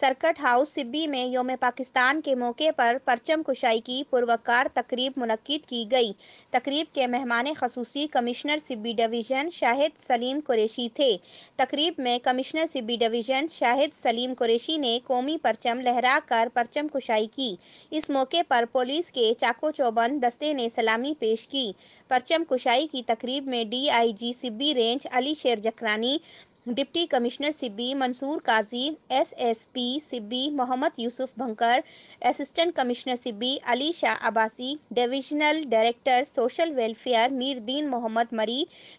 circuit house Sibi में योम पाकिस्तान के मौके पर परचम कुशाई की पुरवकार तकरीब मनद की गई तकरीब के मेहमान खसूसी कमिश्नर सिब्बी डिवीज़न शाहिद सलीम कुरेशी थे तकरीब में कमिश्नर सिब्बी डिवीज़न शाहिद सलीम कुरेशी ने कौमी परचम लहरा कर परचम कुशाई की इस मौके पर पुलिस के चाको चौबंद दस्ते ने सलामी पेश की परचम कुशाई की तकरीब में D I G Sibi range Ali Sher Jakrani deputy commissioner Sibi Mansoor Qazi SSP Sibi Mohammad Yusuf Bhankar assistant commissioner Sibi Ali Shah Abbasi divisional director social welfare Mirdin Mohammad Marri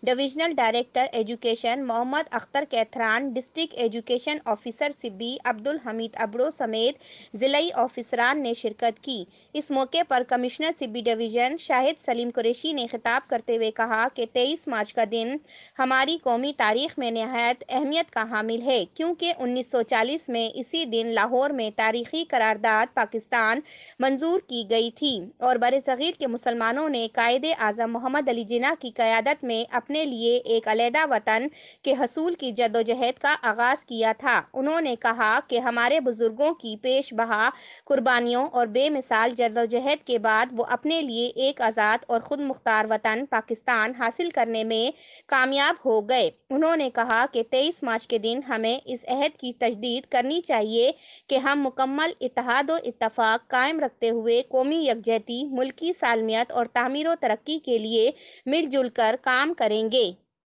divisional director education Mohammad Akhtar Khetran district education officer Sibi Abdul Hameed Abro समेत ज़िलई ऑफिसरान ने शिरकत की इस मौके पर कमिश्नर सिब्बी डिवीज़न शाहिद सलीम कुरेशी ने खिताब करते हुए कहा कि तेईस मार्च का दिन हमारी कौमी तारीख में नहायत अहमियत का हामिल है क्योंकि 1940 में इसी दिन लाहौर में तारीखी करारदाद पाकिस्तान मंजूर की गई थी और बर सग़ीर के मुसलमानों ने कायद आज़म मोहम्मद अली जिना की क़्यादत में अपने लिए एक अलहदा वतन के हसूल की जदोजहद का आगाज़ किया था उन्होंने कहा कि हमारे बुज़ुर्गों की पेश बहा कुर्बानियों और बेमिसाल जदोजहद के बाद वो अपने लिए एक आज़ाद और ख़ुद मुख्तार वतन पाकिस्तान हासिल करने में कामयाब हो गए उन्होंने कहा कि के तेईस मार्च के दिन हमें इस अहद की तजदीद करनी चाहिए कि हम मुकम्मल इतिहाद व इतफाक़ कायम रखते हुए कौमी यकजहती मुल्की सालमियत और तमीर तरक्की के लिए मिलजुल कर काम करेंगे